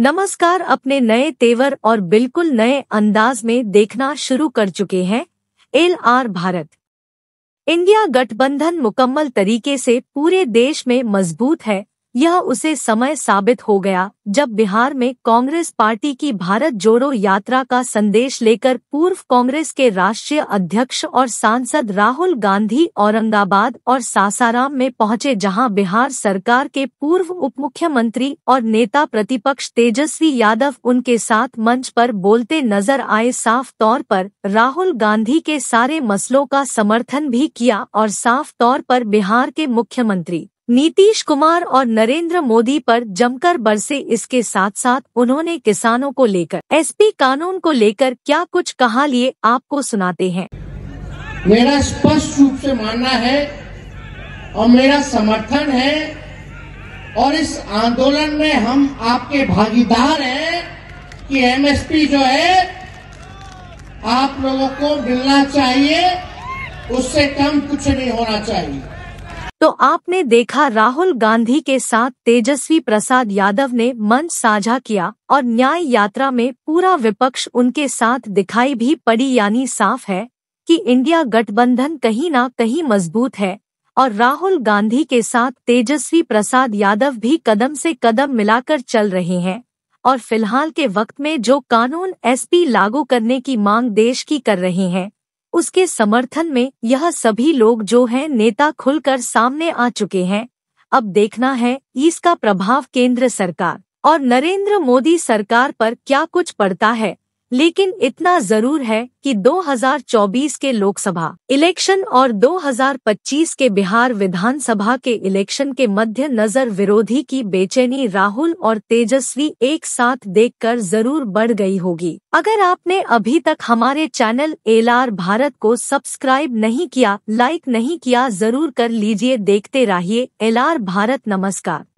नमस्कार अपने नए तेवर और बिल्कुल नए अंदाज में देखना शुरू कर चुके हैं एल आर भारत इंडिया गठबंधन मुकम्मल तरीके से पूरे देश में मजबूत है यह उसे समय साबित हो गया जब बिहार में कांग्रेस पार्टी की भारत जोड़ो यात्रा का संदेश लेकर पूर्व कांग्रेस के राष्ट्रीय अध्यक्ष और सांसद राहुल गांधी औरंगाबाद और सासाराम में पहुंचे जहां बिहार सरकार के पूर्व उपमुख्यमंत्री और नेता प्रतिपक्ष तेजस्वी यादव उनके साथ मंच पर बोलते नजर आए साफ तौर पर राहुल गांधी के सारे मसलों का समर्थन भी किया और साफ तौर पर बिहार के मुख्यमंत्री नीतीश कुमार और नरेंद्र मोदी पर जमकर बरसे इसके साथ साथ उन्होंने किसानों को लेकर एसपी कानून को लेकर क्या कुछ कहा लिए आपको सुनाते हैं मेरा स्पष्ट रूप से मानना है और मेरा समर्थन है और इस आंदोलन में हम आपके भागीदार हैं कि एमएसपी जो है आप लोगों को मिलना चाहिए उससे कम कुछ नहीं होना चाहिए तो आपने देखा राहुल गांधी के साथ तेजस्वी प्रसाद यादव ने मंच साझा किया और न्याय यात्रा में पूरा विपक्ष उनके साथ दिखाई भी पड़ी यानी साफ है कि इंडिया गठबंधन कहीं ना कहीं मजबूत है और राहुल गांधी के साथ तेजस्वी प्रसाद यादव भी कदम से कदम मिलाकर चल रहे हैं और फिलहाल के वक्त में जो कानून एसपी लागू करने की मांग देश की कर रहे हैं उसके समर्थन में यह सभी लोग जो हैं नेता खुलकर सामने आ चुके हैं अब देखना है इसका प्रभाव केंद्र सरकार और नरेंद्र मोदी सरकार पर क्या कुछ पड़ता है लेकिन इतना जरूर है कि 2024 के लोकसभा इलेक्शन और 2025 के बिहार विधानसभा के इलेक्शन के मध्य नजर विरोधी की बेचैनी राहुल और तेजस्वी एक साथ देखकर जरूर बढ़ गई होगी अगर आपने अभी तक हमारे चैनल एल भारत को सब्सक्राइब नहीं किया लाइक नहीं किया जरूर कर लीजिए देखते रहिए एल भारत नमस्कार